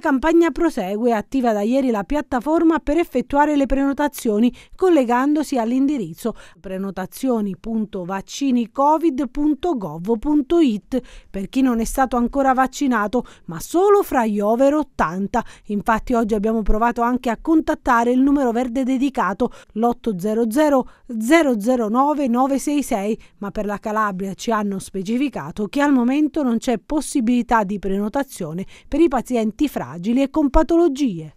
campagna prosegue, attiva da ieri la piattaforma per effettuare le prenotazioni collegandosi all'indirizzo prenotazioni.vaccinicovid.gov.it per chi non è stato ancora vaccinato, ma solo fra gli over 80. Infatti oggi abbiamo provato anche a contattare il numero verde dedicato l'800 009 966, ma per la Calabria ci hanno specificato che al momento non c'è possibilità di prenotazione per i pazienti fra fragili e con patologie